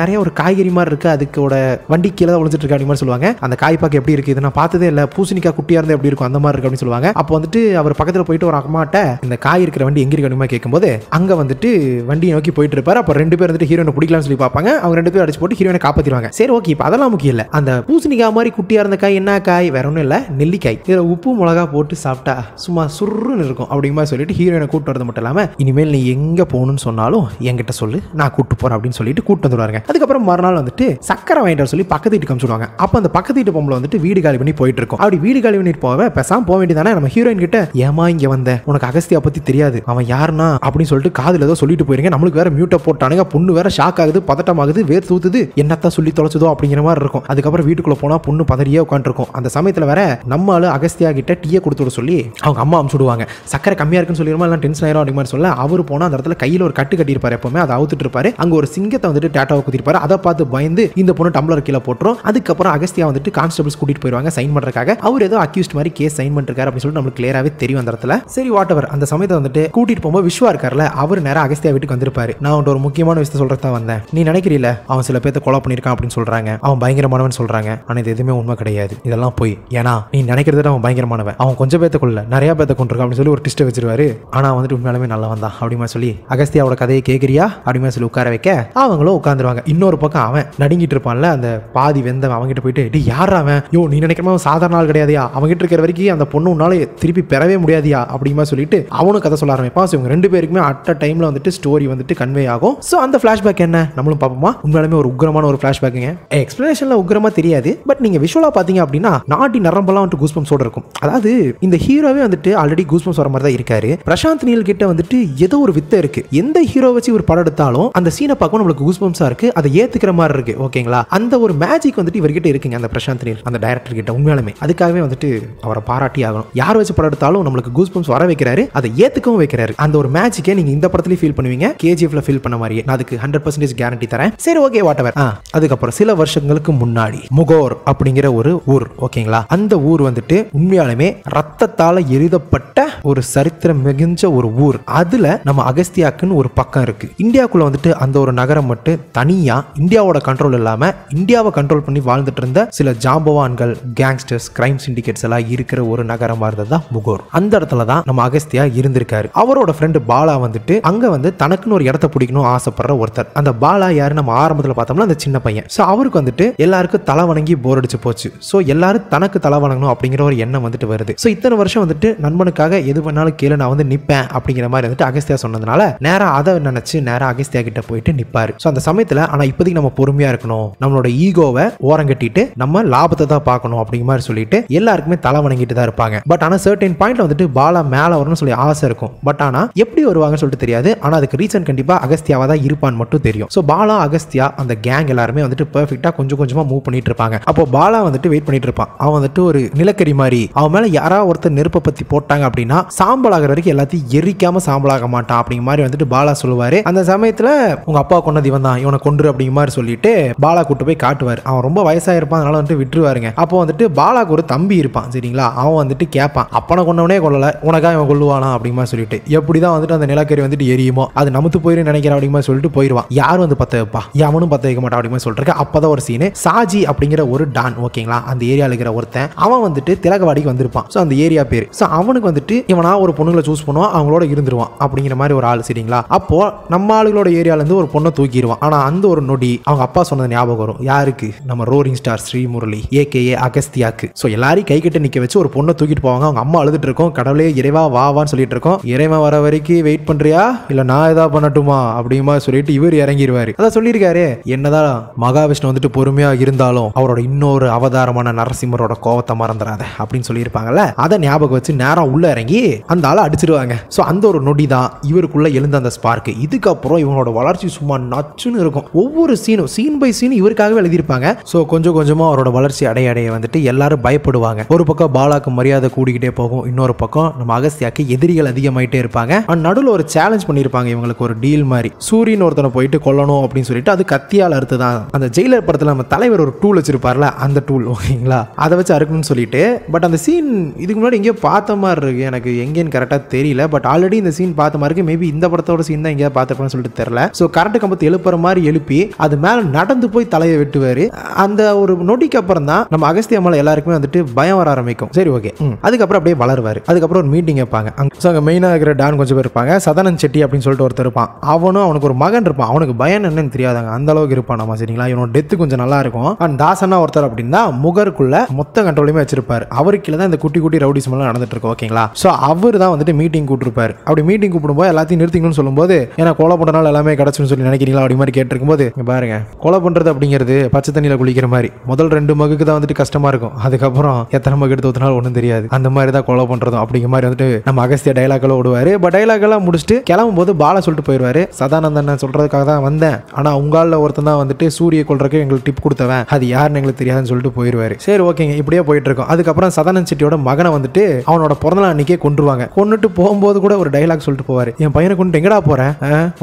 நிறைய ஒரு காய்கறி மாதிரி இருக்கு அதுக்கோட வண்டி கீழே ஒளிஞ்சிட்டு இருக்கா மாதிரி சொல்லுவாங்க அந்த காய்ப்பாக்கு எப்படி இருக்கு இதை நான் பார்த்ததே இல்ல பூசணிக்காய் குட்டியா இருந்தா எப்படி இருக்கும் அந்த மாதிரி இருக்கு அப்படின்னு சொல்லுவாங்க அப்போ வந்துட்டு அவர் பக்கத்துல போயிட்டு ஒரு அம்மாட்ட இந்த காய் இருக்கிற வண்டி எங்க இருக்கு ஹீரோனுமா கேட்கும்போது அங்கே வந்துட்டு வண்டியை நோக்கி போயிட்டு இருப்பார் அப்போ ரெண்டு பேர் வந்துட்டு ஹீரோனை பிடிக்கலாம்னு சொல்லி பார்ப்பாங்க அவங்க ரெண்டு பேரும் அடிச்சு போட்டு ஹீரோனை காப்பாற்றிடுவாங்க சரி ஓகே இப்போ அதெல்லாம் முக்கியம் இல்லை அந்த பூசணிக்காய் மாதிரி குட்டியாக இருந்த காய் என்ன காய் வேற ஒன்றும் இல்லை நெல்லிக்காய் இதில் உப்பு மிளகா போட்டு சாப்பிட்டா சும்மா சுருன்னு இருக்கும் அப்படிங்கிற சொல்லிட்டு ஹீரோயினை கூட்டு வரது மட்டும் இல்லாமல் இனிமேல் நீ எங்கே போகணும்னு சொன்னாலும் என்கிட்ட சொல்லு நான் கூட்டு போகிறேன் அப்படின்னு சொல்லிட்டு கூட்டு வந்துடுவாங்க அதுக்கப்புறம் மறுநாள் வந்துட்டு சக்கரை வாங்கிட்டு சொல்லி பக்கத்து வீட்டுக்கு அமிச்சுடுவாங்க அப்போ அந்த பக்கத்து வீட்டு பொம்பளை வந்துட்டு வீடு காலி பண்ணி போயிட்டு இருக்கும் அப்படி வீடு காலி பண்ணிட்டு போவ பெசாம போக வேண்டியதானே நம்ம ஹீரோயின் கிட்ட ஏமா இங்கே வந்த உனக்கு அகஸ்தியா பற்றி தெரியாது அவன் யாருண்ணா அப்படின்னு சொல்லிட்டு காதில் ஏதோ சொல்லிட்டு போயிருங்க நம்மளுக்கு வேற மியூட்டை போட்டானுங்க பொண்ணு வேற ஷாக் ஆகுது பதட்டம் ஆகுது வேர் தூத்துது என்னத்தான் சொல்லி தொலைச்சதோ அப்படிங்கிற மாதிரி இருக்கும் அதுக்கப்புறம் வீட்டுக்குள்ள போனால் பொண்ணு பதறியே உட்காந்துருக்கும் அந்த சமயத்தில் வேற நம்ம ஆளு அகஸ்தியா கிட்ட டீயை கொடுத்துட சொல்லி அவங்க அம்மா அனுப்பிச்சுடுவாங்க சக்கரை கம்மியாக இருக்குன்னு சொல்லிடுமா எல்லாம் டென்ஷன் ஆயிரும் அப்படிங்கிற மாதிரி சொல்ல அவர் போனால் அந்த இடத்துல கையில் ஒரு கட்டு கட்டியிருப்பார் எப்பவுமே அதை அவுத்துட்டு இருப்பாரு அங்கே ஒரு சிங்கத்தை வந்துட்டு டேட்டாவை குத்திருப்பாரு அதை பார்த்து பயந்து இந்த பொண்ணு டம்ளர் கீழே போட்டுரும் அதுக்கப்புறம் அகஸ்தியா வந்துட்டு கான்ஸ்டபிள்ஸ் கூட்டிட்டு போயிருவாங்க சைன் பண்ணுறதுக்காக அவர் ஏதோ அக்யூஸ்ட் மாதிரி கேஸ் சைன் பண்ணிருக்காரு அப்படின்னு சொல்லிட்டு நம்மளுக்கு கிளியராகவே தெரியும் அந்த இடத்துல சரி வாட் எவர் அந்த சமயத்தை வந்துட்டு கூட்டிட்டு போகும்போது விஸ்வா இருக்கார்ல அவர் நேரம் அகஸ்தியா வீட்டுக்கு வந்திருப்பாரு நான் அவன் ஒரு முக்கியமான விஷயத்த சொல்றதா வந்தேன் நீ நினைக்கிறீல அவன் சில பேர்த்த கொலை பண்ணியிருக்கான் அப்படின்னு சொல்றாங்க அவன் பயங்கரமானவன் சொல்றாங்க ஆனா இது எதுவுமே உண்மை கிடையாது இதெல்லாம் போய் ஏன்னா நீ நினைக்கிறத அவன் பயங்கரமானவன் அவன் கொஞ்சம் பேத்த கொள்ள நிறைய பேத்த கொண்டிருக்கான் அப்படின்னு சொல்லி ஒரு டிஸ்ட் வச்சிருவாரு ஆனா வந்துட்டு உண்மையாலுமே நல்லா வந்தான் அப்படிமா சொல்லி அகஸ்தியாவோட கதையை கேக்குறியா அப்படிமா சொல்லி உட்கார வைக்க அவங்களும் உட்காந்துருவாங்க இன்னொரு பக்கம் அவன் நடுங்கிட்டு இருப்பான்ல அந்த பாதி வெந்த அவங்ககிட்ட போயிட்டு டி யார் அவன் யோ நீ மாதிரி சாதாரண ஆள் கிடையாதியா அவங்ககிட்ட இருக்கிற வரைக்கும் அந்த பொண்ணு உன்னாலே திருப்பி பெறவே முடியாதியா அப்படிமா சொல்லிட்டு அவனும் கதை சொல்ல ஆரம்பிப்பான் இவங்க ரெண்டு பேருக்குமே அட் அ டைமில் வந்துட்டு ஸ்டோரி வந்துட்டு கன்வே ஆகும் ஸோ அந்த ஃபிளாஷ்பேக் என்ன நம்மளும் பார்ப்போமா உண்மையாலுமே ஒரு உக்ரமான ஒரு ஃப்ளாஷ்பேக்குங்க எக்ஸ்பிளேஷனில் உக்ரமாக தெரியாது பட் நீங்கள் விஷுவலாக பார்த்தீங்க அப்படின்னா நாட்டி நரம்பெல்லாம் வந்துட்டு கூஸ்பம்ஸோடு இருக்கும் அதாவது இந்த ஹீரோவே வந்துட்டு ஆல்ரெடி கூஸ்பம்ஸ் வர மாதிரி தான் இருக்காரு பிரசாந்த் நீல் கிட்ட வந்துட்டு ஏதோ ஒரு வித்தை இருக்கு எந்த ஹீரோ வச்சு ஒரு படம் எடுத்தாலும் அந்த சீனை பார்க்கும் நம்மளுக்கு கூஸ்பம்ஸா இருக்கு அதை ஏத்துக்கிற மாதிரி இருக்கு ஓகேங்களா அந்த ஒரு மேஜிக் வந்துட்டு இவர்கிட்ட இருக்குங்க அந்த பிரசாந்த் நீல் அந்த டைரக்டர் கிட்ட உண்மையாலுமே அதுக்காகவே வந்துட்டு அவரை பாராட்டி ஆகணும் யார் வச்சு படம் எடுத்தாலும் நம்மளுக்கு கூஸ்பம்ஸ் வர வைக்கிறாரு அதை ஏத்துக்கவும் வைக்கிறாரு அந்த ஒரு மேஜிக்கே நீங்க இந்த படத்துலயும் ஃபீல் பண்ணுவீங்க கேஜிஎஃப்ல ஃபீல் பண்ண மாதிரியே நான் அதுக்கு ஹண்ட்ரட் பர்சன்டேஜ் கேரண்டி தரேன் சரி ஓகே வாட் எவர் அதுக்கப்புறம் சில வருஷங்களுக்கு முன்னாடி முகோர் அப்படிங்கிற ஒரு ஊர் ஓகேங்களா அந்த ஊர் வந்துட்டு உண்மையாலுமே ரத்தத்தால எழுதப்பட்ட ஒரு சரித்திரம் மிகுந்த ஒரு ஊர் அதுல நம்ம அகஸ்தியாக்குன்னு ஒரு பக்கம் இருக்கு இந்தியாக்குள்ள வந்துட்டு அந்த ஒரு நகரம் மட்டும் தனியா இந்தியாவோட கண்ட்ரோல் இல்லாம இந்தியாவை கண்ட்ரோல் பண்ணி வாழ்ந்துட்டு இருந்த சில ஜாம்பவான்கள் கேங்ஸ்டர்ஸ் கிரைம் சிண்டிகேட்ஸ் எல்லாம் இருக்கிற ஒரு நகரமா இருந்தது தான் முகோர் அந்த இடத்துல தான் நம்ம அகஸ்தியா இருந்திருக்காரு அவரோட ஃப்ரெண்டு பாலா வந்துட்டு அங்கே வந்து தனக்குன்னு ஒரு இடத்த பிடிக்கணும் ஆசைப்படுற ஒருத்தர் அந்த பாலா யாரு நம்ம ஆரம்பத்தில் பார்த்தோம்னா அந்த சின்ன பையன் ஸோ அவருக்கு வந்துட்டு எல்லாருக்கும் தலை வணங்கி போர் அடிச்சு போச்சு ஸோ எல்லாரும் தனக்கு தலை வணங்கணும் அப்படிங்கிற ஒரு எண்ணம் வந்துட்டு வருது ஸோ இத்தனை வருஷம் வந்துட்டு நண்பனுக்காக எது பண்ணாலும் கீழே நான் வந்து நிற்பேன் அப்படிங்கிற மாதிரி வந்துட்டு அகஸ்தியா சொன்னதுனால நேராக அதை நினச்சி நேராக அகஸ்தியா கிட்ட போயிட்டு நிற்பாரு ஸோ அந்த சமயத்தில் ஆனால் இப்போதைக்கு நம்ம பொறுமையாக இருக்கணும் நம்மளோட ஈகோவை ஓரங்கட்டிட்டு நம்ம லாபத்தை தான் பார்க்கணும் அப்படிங்கிற மாதிரி சொல்லிட்டு எல்லாருக்குமே தலை வணங்கிட்டு தான் இருப்பாங்க பட் ஆனால் சர்டின் பாயிண்ட்ல வந்துட்டு பாலா மேலே வரணும்னு சொல்லி ஆசை இருக்கும் பட் ஆனால் எப்படி வருவாங்கன்னு சொல்லிட்டு தெரியாது ஆனால் அதுக்கு ரீசன் கண்டிப்பாக அகஸ்தியாவாக தான் இருப்பான்னு மட்டும் தெரியும் ஸோ பாலா அகஸ்தியா அந்த கேங் எல்லாருமே வந்துட்டு பர்ஃபெக்டாக கொஞ்சம் கொஞ்சமாக மூவ் பண்ணிட்டு இருப்பாங்க அப்போ பாலா வந்துட்டு வெயிட் பண்ணிட்டு இருப்பான் அவன் வந்துட்டு ஒரு நிலக்கரி மாதிரி அவன் மேலே யாராவது ஒருத்தர் நெருப்பை பற்றி போட்டாங்க அப்படின்னா சாம்பலாகிற வரைக்கும் எல்லாத்தையும் எரிக்காம சாம்பலாக மாட்டான் அப்படிங்க மாதிரி வந்துட்டு பாலா சொல்லுவார் அந்த சமயத்தில் உங்கள் அப்பா கொண்டது இவன் தான் இவனை கொன்று அப்படிங்க மாதிரி சொல்லிட்டு பாலா கூட்டு போய் காட்டுவார் அவன் ரொம்ப வயசாக இருப்பான் அதனால வந்துட்டு விட்டுருவாருங்க அப்போ வந்துட்டு பாலாக்கு ஒரு தம்பி இருப்பான் சரிங்களா அவன் வந்துட்டு கேட்பான் அப்பனை கொண்டவனே கொள்ளலை உனக்காக இவன் கொள்ளுவானா அப்படிங்கிற சொல்லிட்டு எப்படி அப்படிதான் வந்துட்டு அந்த நிலக்கரி வந்துட்டு எரியுமோ அது நமத்து போயிரு நினைக்கிறேன் அப்படிமா சொல்லிட்டு போயிடுவான் யாரும் வந்து பத்த வைப்பா யாவனும் பத்த வைக்க மாட்டான் அப்படிமா சொல்லிருக்க அப்பதான் ஒரு சீனு சாஜி அப்படிங்கிற ஒரு டான் ஓகேங்களா அந்த ஏரியாவில் இருக்கிற ஒருத்தன் அவன் வந்துட்டு திலகவாடிக்கு வந்திருப்பான் ஸோ அந்த ஏரியா பேர் ஸோ அவனுக்கு வந்துட்டு இவனா ஒரு பொண்ணுங்களை சூஸ் பண்ணுவான் அவங்களோட இருந்துருவான் அப்படிங்கிற மாதிரி ஒரு ஆள் சரிங்களா அப்போ நம்ம ஆளுகளோட ஏரியாலேருந்து ஒரு பொண்ணை தூக்கிடுவான் ஆனால் அந்த ஒரு நொடி அவங்க அப்பா சொன்னது ஞாபகம் வரும் யாருக்கு நம்ம ரோரிங் ஸ்டார் ஸ்ரீமுரளி ஏ அகஸ்தியாக்கு ஸோ எல்லாரையும் கை கிட்ட நிற்க வச்சு ஒரு பொண்ணை தூக்கிட்டு போவாங்க அவங்க அம்மா அழுதுட்டு இருக்கோம் கடவுளே இறைவா வா வான்னு சொல்லிட்டு இருக்கோம் இறைவன் வர வர வரைக்கும் வெயிட் பண்ணுறியா இல்லை நான் ஏதாவது பண்ணட்டுமா அப்படிமா சொல்லிட்டு இவர் இறங்கிடுவாரு அதான் சொல்லியிருக்காரு என்னதான் மகாவிஷ்ணு வந்துட்டு பொறுமையாக இருந்தாலும் அவரோட இன்னொரு அவதாரமான நரசிம்மரோட கோவத்தை மறந்துடாத அப்படின்னு சொல்லியிருப்பாங்கல்ல அதை ஞாபகம் வச்சு நேரம் உள்ளே இறங்கி அந்த ஆளை அடிச்சிருவாங்க ஸோ அந்த ஒரு நொடி தான் இவருக்குள்ளே எழுந்த அந்த ஸ்பார்க்கு இதுக்கப்புறம் இவனோட வளர்ச்சி சும்மா நச்சுன்னு இருக்கும் ஒவ்வொரு சீனும் சீன் பை சீன் இவருக்காகவே எழுதியிருப்பாங்க ஸோ கொஞ்சம் கொஞ்சமாக அவரோட வளர்ச்சி அடைய அடைய வந்துட்டு எல்லாரும் பயப்படுவாங்க ஒரு பக்கம் பாலாக்கு மரியாதை கூடிக்கிட்டே போகும் இன்னொரு பக்கம் நம்ம அகஸ்தியாக்கு எதிரிகள் அதிகமாயிட்டே இருப்பாங்க பண்ணியிருப்பாங்க அண்ட் நடுவில் ஒரு சேலஞ்ச் பண்ணியிருப்பாங்க இவங்களுக்கு ஒரு டீல் மாதிரி சூரியன் ஒருத்தனை போயிட்டு கொல்லணும் அப்படின்னு சொல்லிட்டு அது கத்தியால் அறுத்து தான் அந்த ஜெயிலர் படத்தில் நம்ம தலைவர் ஒரு டூல் வச்சிருப்பார்ல அந்த டூல் ஓகேங்களா அதை வச்சு அறுக்கணும்னு சொல்லிட்டு பட் அந்த சீன் இதுக்கு முன்னாடி எங்கேயோ பார்த்த மாதிரி இருக்கு எனக்கு எங்கேன்னு கரெக்டாக தெரியல பட் ஆல்ரெடி இந்த சீன் பார்த்த மாதிரி இருக்கு மேபி இந்த படத்தோட சீன் தான் எங்கேயாவது பார்த்துருப்பேன்னு சொல்லிட்டு தெரியல ஸோ கரண்ட் கம்பத்து எழுப்புற மாதிரி எழுப்பி அது மேலே நடந்து போய் தலையை வெட்டுவார் அந்த ஒரு நொடிக்கு அப்புறம் தான் நம்ம அகஸ்திய மலை எல்லாருக்குமே வந்துட்டு பயம் வர ஆரம்பிக்கும் சரி ஓகே அதுக்கப்புறம் அப்படியே வளருவார் அதுக்கப்புறம் ஒரு மீட்டிங் வைப்பாங்க ஸோ அங்கே மெயினாக இருக்கிற டான் சதன் கொஞ்சம் பேர் இருப்பாங்க சதனன் செட்டி அப்படின்னு சொல்லிட்டு ஒருத்தர் இருப்பான் அவனும் அவனுக்கு ஒரு மகன் இருப்பான் அவனுக்கு பயன் என்னன்னு தெரியாதாங்க அந்த அளவுக்கு இருப்பான் நம்ம சரிங்களா இவனோட டெத்து கொஞ்சம் நல்லா இருக்கும் அண்ட் தாசனா ஒருத்தர் அப்படின்னா முகருக்குள்ள மொத்த கண்ட்ரோலையுமே வச்சிருப்பாரு அவருக்கு கீழே தான் இந்த குட்டி குட்டி ரவுடிஸ் எல்லாம் நடந்துட்டு இருக்கு ஓகேங்களா ஸோ அவர் தான் வந்துட்டு மீட்டிங் கூப்பிட்டுருப்பாரு அப்படி மீட்டிங் கூப்பிடும்போது எல்லாத்தையும் நிறுத்திங்கன்னு சொல்லும்போது ஏன்னா கொலை பண்ணுறனால எல்லாமே கிடச்சுன்னு சொல்லி நினைக்கிறீங்களா அப்படி மாதிரி கேட்டிருக்கும் போது பாருங்க கொலை பண்ணுறது அப்படிங்கிறது பச்சை தண்ணியில் குளிக்கிற மாதிரி முதல் ரெண்டு மகுக்கு தான் வந்துட்டு கஷ்டமாக இருக்கும் அதுக்கப்புறம் எத்தனை மகு எடுத்து ஒன்றும் தெரியாது அந்த மாதிரி தான் கொலை பண்ணுறதும் அப்படிங்கிற மாதிரி வந்துட்டு நம்ம அகஸ்திய டைலாக்ல விடுவார் இப்போ எல்லாம் முடிச்சுட்டு கிளம்பும் போது பால சொல்லிட்டு போயிடுவாரு சதானந்தன் சொல்கிறதுக்காக தான் வந்தேன் ஆனால் உங்களால ஒருத்தன் தான் வந்துட்டு சூரிய கொள்றதுக்கு எங்களுக்கு டிப் கொடுத்தவன் அது யாருன்னு எங்களுக்கு தெரியாதுன்னு சொல்லிட்டு போயிடுவாரு சரி ஓகேங்க இப்படியே போயிட்டு இருக்கோம் அதுக்கப்புறம் சதானந்த் செட்டியோட மகனை வந்துட்டு அவனோட பிறந்தநாள் அன்னைக்கே கொண்டுருவாங்க கொண்டுட்டு போகும்போது கூட ஒரு டைலாக் சொல்லிட்டு போவார் என் பையனை கொண்டு எங்கடா போறேன்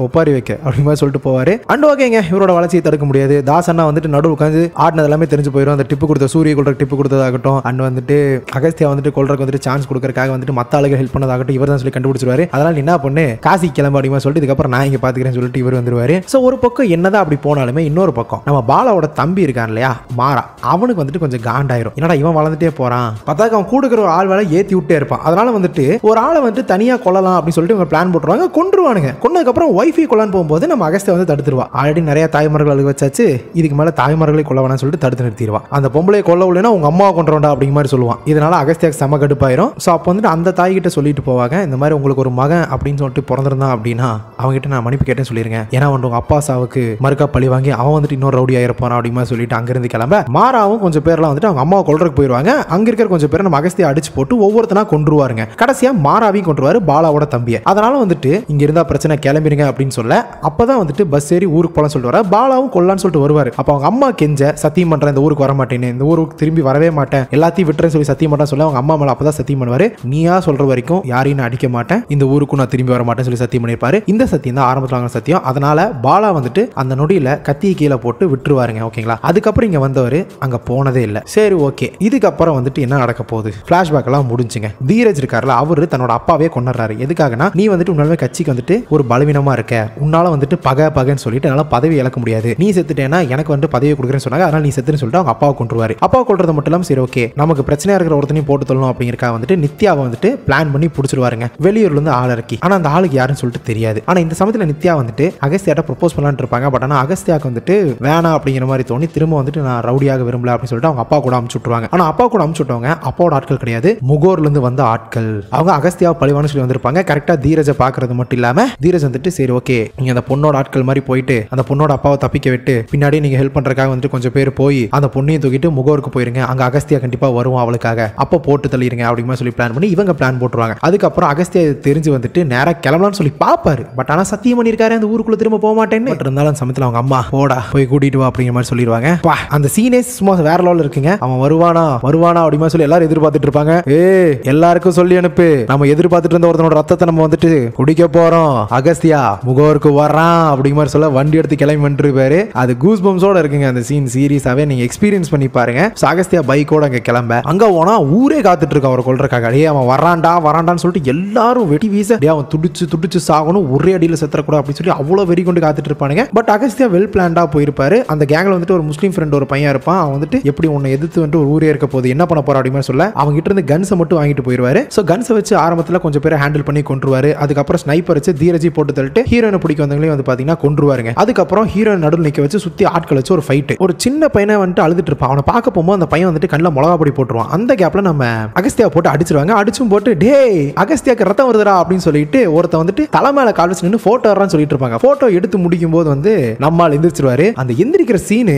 ஒப்பாரி வைக்க அப்படின்னு மாதிரி சொல்லிட்டு போவார் அண்ட் ஓகேங்க இவரோட வளர்ச்சியை தடுக்க முடியாது தாஸ் அண்ணா வந்துட்டு நடு உட்காந்து ஆடினது எல்லாமே தெரிஞ்சு போயிடும் அந்த டிப்பு கொடுத்த சூரிய கொள்றதுக்கு டிப்பு கொடுத்ததாகட்டும் அண்ட் வந்துட்டு அகஸ்தியா வந்துட்டு கொள்றதுக்கு வந்துட்டு சான்ஸ் கொடுக்கறதுக்காக வந்துட்டு மத்த ஆளுகள் ஹெல்ப் பண்ணதாகட்டும் இவர் தான் சொல்லி கண்டுபிடிச்சிருவாரு அதனால் என்ன பண்ணு காசி கிளம்ப அப்படிமா சொல்லிட்டு இதுக்கப்புறம் நான் இங்கே பார்த்துக்கிறேன் சொல்லிட்டு இவர் வந்துருவாரு ஸோ ஒரு பக்கம் என்னதான் அப்படி போனாலுமே இன்னொரு பக்கம் நம்ம பாலாவோட தம்பி இருக்கான் இல்லையா மாறா அவனுக்கு வந்துட்டு கொஞ்சம் காண்டாயிரும் என்னடா இவன் வளர்ந்துட்டே போறான் பார்த்தா அவன் கூடுக்கிற ஒரு ஆள் வேலை ஏற்றி விட்டே இருப்பான் அதனால் வந்துட்டு ஒரு ஆளை வந்துட்டு தனியாக கொள்ளலாம் அப்படின்னு சொல்லிட்டு இவங்க பிளான் போட்டுருவாங்க கொண்டுருவானுங்க கொண்டதுக்கப்புறம் ஒய்ஃபை கொல்லான்னு போகும்போது நம்ம அகஸ்தியை வந்து தடுத்துருவா ஆல்ரெடி நிறைய தாய்மார்கள் அழுக வச்சாச்சு இதுக்கு மேலே தாய்மார்களை கொள்ள வேணாம் சொல்லிட்டு தடுத்து நிறுத்திடுவா அந்த பொம்பளை கொல்ல இல்லைன்னா உங்க அம்மா கொண்டுறோண்டா அப்படிங்கிற மாதிரி சொல்லுவான் இதனால அகஸ்தியாக செம கடுப்பாயிரும் ஸோ அப்போ வந்துட்டு அந்த தாய்கிட்ட சொல்லிட்டு போவாங்க இந்த மாதிரி உங்களுக்கு ஒரு மகன் அப்படின்னு சொல்லிட்டு பிறந்திருந்தான் அப்படின்னா அவங்ககிட்ட நான் மன்னிப்பு கேட்டேன் சொல்லிருக்கேன் ஏன்னா வந்து உங்க அப்பா சாவுக்கு மறுக்கா பழி வாங்கி அவன் வந்துட்டு இன்னொரு ரவுடி ஆயிருப்பான் அப்படின்னு சொல்லிட்டு அங்கிருந்து கிளம்ப மாறாவும் கொஞ்சம் பேர்லாம் வந்துட்டு அவங்க அம்மாவை கொள்றதுக்கு போயிருவாங்க அங்க இருக்கிற கொஞ்சம் பேர் நம்ம அகஸ்தியை அடிச்சு போட்டு ஒவ்வொருத்தனா கொண்டுருவாருங்க கடைசியா மாறாவையும் கொண்டுருவாரு பாலாவோட தம்பியை அதனால வந்துட்டு இங்க இருந்தா பிரச்சனை கிளம்பிருங்க அப்படின்னு சொல்ல அப்பதான் வந்துட்டு பஸ் ஏறி ஊருக்கு போலாம் சொல்லிட்டு வர பாலாவும் கொல்லான்னு சொல்லிட்டு வருவாரு அப்ப அவங்க அம்மா கெஞ்ச சத்தியம் பண்ற இந்த ஊருக்கு வர மாட்டேன்னு இந்த ஊருக்கு திரும்பி வரவே மாட்டேன் எல்லாத்தையும் விட்டுறேன்னு சொல்லி சத்தியம் பண்றேன் சொல்ல அவங்க அம்மா மேல அப்பதான் சத்தியம் பண்ணுவாரு நீயா சொல்ற வரைக்கும் யாரையும் நான் அடிக்க மாட்டேன் இந்த ஊருக்கும் நான் திரும்பி வர மாட்டேன்னு சொல்லி சத்தியம் பண்ணிருப்பாரு இந்த சத்தியம் தான் ஆரம்பத்தில் வாங்கின சத்தியம் அதனால பாலா வந்துட்டு அந்த நொடியில கத்தி கீழே போட்டு விட்டுருவாருங்க ஓகேங்களா அதுக்கப்புறம் இங்க வந்தவர் அங்க போனதே இல்லை சரி ஓகே இதுக்கப்புறம் வந்துட்டு என்ன நடக்க போகுது பிளாஷ்பேக் எல்லாம் முடிஞ்சுங்க தீரஜ் இருக்காருல்ல அவரு தன்னோட அப்பாவே கொண்டுறாரு எதுக்காகனா நீ வந்துட்டு உன்னாலுமே கட்சிக்கு வந்துட்டு ஒரு பலவீனமா இருக்க உன்னால வந்துட்டு பக பகன்னு சொல்லிட்டு என்னால பதவி இழக்க முடியாது நீ செத்துட்டேன்னா எனக்கு வந்து பதவி கொடுக்குறேன்னு சொன்னாங்க அதனால நீ செத்துன்னு சொல்லிட்டு அவங்க அப்பாவை கொண்டுருவாரு அப்பா கொள்றது மட்டும் இல்லாமல் சரி ஓகே நமக்கு பிரச்சனையா இருக்கிற ஒருத்தனையும் போட்டு தள்ளணும் அப்படிங்கிறக்காக வந்துட்டு நித்யாவை வந்துட்டு பிளான் பண்ணி பிடிச்சிருவாருங்க வெளியூர்ல இருந்து ஆள் இறக்கி ஆனால் அந்த ஆளுக்கு யாருன்னு சொல்லிட்டு தெரியாது ஆனால் இந்த சமயத்தில் நித்யா வந்துட்டு அகஸ்தியாட்ட ப்ரொப்போஸ் பண்ணலான்னு இருப்பாங்க பட் ஆனால் அகஸ்தியாவுக்கு வந்துட்டு வேணாம் அப்படிங்கிற மாதிரி தோணி திரும்ப வந்துட்டு நான் ரவுடியாக விரும்பல அப்படின்னு சொல்லிட்டு அவங்க அப்பா கூட அமுச்சு விட்டுருவாங்க ஆனால் அப்பா கூட அமுச்சு விட்டவங்க அப்பாவோட ஆட்கள் கிடையாது முகோர்லேருந்து வந்த ஆட்கள் அவங்க அகஸ்தியாவை பழிவானு சொல்லி வந்திருப்பாங்க கரெக்டாக தீரஜை பார்க்கறது மட்டும் இல்லாமல் தீரஜ் வந்துட்டு சரி ஓகே நீங்கள் அந்த பொண்ணோட ஆட்கள் மாதிரி போயிட்டு அந்த பொண்ணோட அப்பாவை தப்பிக்க விட்டு பின்னாடி நீங்கள் ஹெல்ப் பண்றதுக்காக வந்துட்டு கொஞ்சம் பேர் போய் அந்த பொண்ணையும் தூக்கிட்டு முகோருக்கு போயிருங்க அங்கே அகஸ்தியா கண்டிப்பாக வருவோம் அவளுக்காக அப்போ போட்டு தள்ளிடுங்க அப்படிங்கிற சொல்லி பிளான் பண்ணி இவங்க பிளான் போட்டுருவாங்க அதுக்கப்புறம் அகஸ்தியா தெரிஞ்சு வந்துட்டு நேராக கிளம்பலாம்னு சொல்லி பார்ப்பாரு பட் ஆனால் சத்தியம் பண்ணியிருக்காரு அந்த ஊருக்குள்ளே திரும்ப போக மாட்டேன்னு பட் இருந்தாலும் சமயத்தில் அவங்க அம்மா போடா போய் கூட்டிட்டு வா அப்படிங்கிற மாதிரி சொல்லிடுவாங்க அந்த சீனே சும்மா வேற லெவலில் இருக்குங்க அவன் வருவானா வருவானா அப்படிமா சொல்லி எல்லாரும் எதிர்பார்த்துட்டு இருப்பாங்க ஏ எல்லாருக்கும் சொல்லி அனுப்பு நம்ம எதிர்பார்த்துட்டு இருந்த ஒருத்தனோட ரத்தத்தை நம்ம வந்துட்டு குடிக்க போறோம் அகஸ்தியா முகவருக்கு வர்றான் அப்படிங்கிற மாதிரி சொல்ல வண்டி எடுத்து கிளம்பி வந்துருப்பாரு அது கூஸ் பம்ஸோட இருக்குங்க அந்த சீன் சீரியஸாவே நீங்க எக்ஸ்பீரியன்ஸ் பண்ணி பாருங்க அகஸ்தியா பைக்கோட அங்க கிளம்ப அங்க போனால் ஊரே காத்துட்டு இருக்க அவரை கொள்றக்காக அடியே அவன் வரான்டா வராண்டான்னு சொல்லிட்டு எல்லாரும் வெட்டி டிவிஸை அவன் துடிச்சு துடிச்சு சாகணும் ஒரே அடியில் செத்துறக்கூடாது அப்படின்னு சொல்லி அவ்வளோ வெறி கொண்டு காத்துட்டு இருப்பானுங்க பட் அகஸ்தியா வெல் பிளான்டாக போயிருப்பாரு அந்த கேங்கில் வந்துட்டு ஒரு முஸ்லீம் ஃப்ரெண்ட் ஒரு பையன் இருப்பான் அவன் வந்துட்டு எப்படி உன்னை எதிர்த்து வந்துட்டு ஒரு ஊரே இருக்க போகுது என்ன பண்ண போறா அப்படின்னு சொல்ல அவங்ககிட்ட இருந்து கன்ஸை மட்டும் வாங்கிட்டு போயிருவாரு ஸோ கன்ஸை வச்சு ஆரம்பத்தில் கொஞ்சம் பேர் ஹேண்டில் பண்ணி கொண்டுருவாரு அதுக்கப்புறம் ஸ்னைப்பர் வச்சு தீரஜி போட்டு தள்ளிட்டு ஹீரோயினை பிடிக்க வந்தவங்களே வந்து பார்த்தீங்கன்னா கொண்டுருவாருங்க அதுக்கப்புறம் ஹீரோயின் நடுவில் நிற்க வச்சு சுற்றி ஆட்கள் வச்சு ஒரு ஃபைட் ஒரு சின்ன பையனை வந்துட்டு அழுதுட்டு இருப்பான் அவனை பார்க்க போகும்போது அந்த பையன் வந்துட்டு கண்ணில் மிளகா பொடி போட்டுருவான் அந்த கேப்பில் நம்ம அகஸ்தியா போட்டு அடிச்சிருவாங்க அடிச்சும் போட்டு டே அகஸ்தியாக்கு ரத்தம் வருதுடா அப்படின்னு சொல்லிட்டு ஒருத்த வந்துட்டு தலை மேல கால் வச்சு நின்று போட்டோ வர்றான்னு சொல்லிட்டு இருப்பாங்க போட்டோ எடுத்து முடிக்கும் போது வந்து நம்மால் எந்திரிச்சிருவாரு அந்த எந்திரிக்கிற சீனு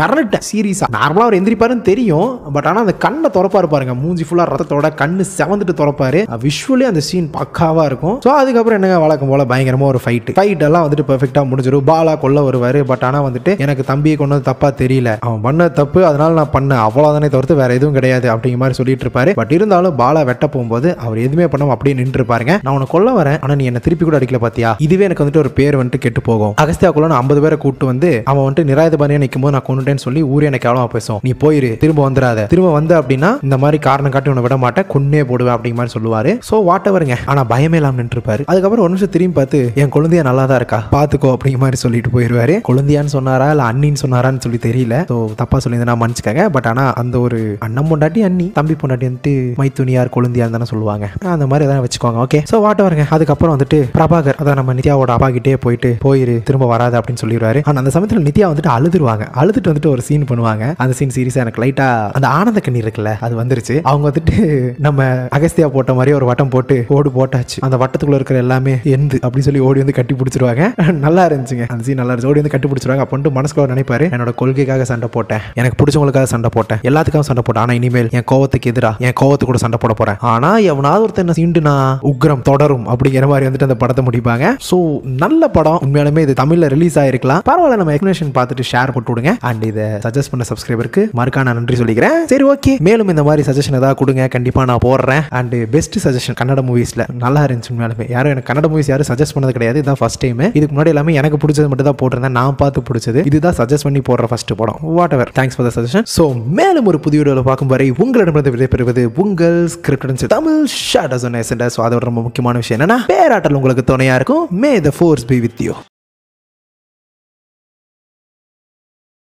மறந்துட்டேன் சீரியஸா நார்மலா அவர் எந்திரிப்பாருன்னு தெரியும் பட் ஆனா அந்த கண்ணை திறப்பாரு பாருங்க மூஞ்சி ஃபுல்லா ரத்தத்தோட கண்ணு செவந்துட்டு திறப்பாரு விஷுவலி அந்த சீன் பக்காவா இருக்கும் ஸோ அதுக்கப்புறம் என்னங்க வழக்கம் போல பயங்கரமா ஒரு ஃபைட் ஃபைட் எல்லாம் வந்துட்டு பெர்ஃபெக்டா முடிஞ்சிடும் பாலா கொல்ல வருவாரு பட் ஆனா வந்துட்டு எனக்கு தம்பியை கொண்டு தப்பா தெரியல அவன் பண்ண தப்பு அதனால நான் பண்ண அவ்வளவுதானே தவிர்த்து வேற எதுவும் கிடையாது அப்படிங்கிற மாதிரி சொல்லிட்டு இருப்பாரு பட் இருந்தாலும் பாலா வெட்ட போகும்போது அவர் எதுவுமே பண்ணாம அப்படியே நின்று பாருங்க நான் உனக்கு கொல்ல வரேன் ஆனா நீ என்ன திருப்பி கூட அடிக்கல பாத்தியா இதுவே எனக்கு வந்துட்டு ஒரு பேர் வந்துட்டு கெட்டு போகும் அகஸ்தியா குள்ள நான் ஐம்பது பேரை கூட்டு வந்து அவன் வந்துட்டு நிராயுதபாணியா நிற்கும் போது நான் கொண்டுட்டேன்னு சொல்லி ஊரே எனக்கு எவ்வளவு பேசும் நீ போயிரு திரும்ப வந்துடாத திரும்ப வந்த அப்படின்னா இந்த மாதிரி காரணம் காட்டி உன்னை விட மாட்டேன் கொன்னே போடுவேன் அப்படிங்க மாதிரி சொல்லுவாரு சோ வாட்ட வருங்க ஆனா பயமே இல்லாம இருப்பாரு அதுக்கப்புறம் ஒரு நிமிஷம் திரும்பி பார்த்து என் குழந்தையா நல்லா தான் இருக்கா பாத்துக்கோ அப்படிங்கிற மாதிரி சொல்லிட்டு போயிருவாரு குழந்தையான்னு சொன்னாரா இல்ல அண்ணின்னு சொன்னாரான்னு சொல்லி தெரியல சோ தப்பா நான் மன்னிச்சுக்காங்க பட் ஆனா அந்த ஒரு அண்ணன் பொண்டாட்டி அண்ணி தம்பி பொண்டாட்டி வந்துட்டு மைத்துணியார் குழந்தையார் தானே சொல்லுவாங்க அந்த மாதிரி எதாவது வச்சுக்கோங்க ஓகே ஸோ வாட் வருங்க அதுக்கப்புறம் வந்துட்டு பிரபாகர் அதான் நம்ம நித்யாவோட அப்பா கிட்டே போயிட்டு போயிரு திரும்ப வராது அப்படின்னு சொல்லிடுவாரு ஆனால் அந்த சமயத்தில் நித்யா வந்துட்டு அழுதுருவாங்க அழுதுட்டு வந்துட்டு ஒரு சீன் பண்ணுவாங்க அந்த சீன் சீரியஸாக எனக்கு லைட்டாக அந்த ஆனந்த கண்ணீர் இருக்குல்ல அது வந்துருச்சு அவங்க வந்துட்டு நம்ம அகஸ்தியா போட்ட மாதிரி ஒரு வட்டம் போட்டு ஓடு போட்டாச்சு அந்த வட்டத்துக்குள்ள இருக்கிற எல்லாமே எந்து அப்படின்னு சொல்லி ஓடி வந்து கட்டி பிடிச்சிருவாங்க நல்லா இருந்துச்சுங்க அந்த சீன் நல்லா இருந்துச்சு ஓடி வந்து கட்டி பிடிச்சிருவாங்க அப்படின்ட்டு மனசுக்குள்ள நினைப்பாரு என்னோட கொள்கைக்காக சண்டை போட்டேன் எனக்கு பிடிச்சவங்களுக்காக சண்டை போட்டேன் எல்லாத்துக்காகவும் சண்டை போட்டேன் ஆனால் இனிமேல் என் கோவத்துக்கு எதிராக என் கோவத்துக்கு கூட சண்டை போட போறேன் ஆனா எவனாவது ஒருத்தர் என்ன சீண்டுனா உக்ரம் தொடரும் அப்படிங்கிற மாதிரி வந்துட்டு அந்த படத்தை முடிப்பாங்க ஸோ நல்ல படம் உண்மையாலுமே இது தமிழில் ரிலீஸ் ஆயிருக்கலாம் பரவாயில்ல நம்ம எக்ஸ்பிளேஷன் பார்த்துட்டு ஷேர் போட்டு விடுங்க அண்ட் இதை சஜஸ்ட் பண்ண சப்ஸ்கிரைபருக்கு மறுக்கான நன்றி சொல்லிக்கிறேன் சரி ஓகே மேலும் இந்த மாதிரி சஜஷன் ஏதாவது கொடுங்க கண்டிப்பாக நான் போடுறேன் அண்ட் பெஸ்ட் சஜஷன் கன்னட மூவிஸில் நல்லா இருந்துச்சு உண்மையாலுமே யாரும் எனக்கு கன்னட மூவிஸ் யாரும் சஜஸ்ட் பண்ணது கிடையாது இதுதான் ஃபஸ்ட் டைம் இதுக்கு முன்னாடி எல்லாமே எனக்கு பிடிச்சது மட்டும் தான் போட்டிருந்தேன் நான் பார்த்து பிடிச்சது இதுதான் சஜஸ்ட் பண்ணி போடுற ஃபஸ்ட் படம் whatever thanks for the suggestion so மேலும் ஒரு புதிய வீடியோவில் பார்க்கும் வரை உங்களிடமிருந்து விடைபெறுவது உங்கள் ஸ்கிரிப்டன் தமிழ் ஷாட் அதோட ரொம்ப முக்கியமான விஷயம் என்னன்னா பேராட்டல் உங்களுக்கு துணையா இருக்கும் may the force be with you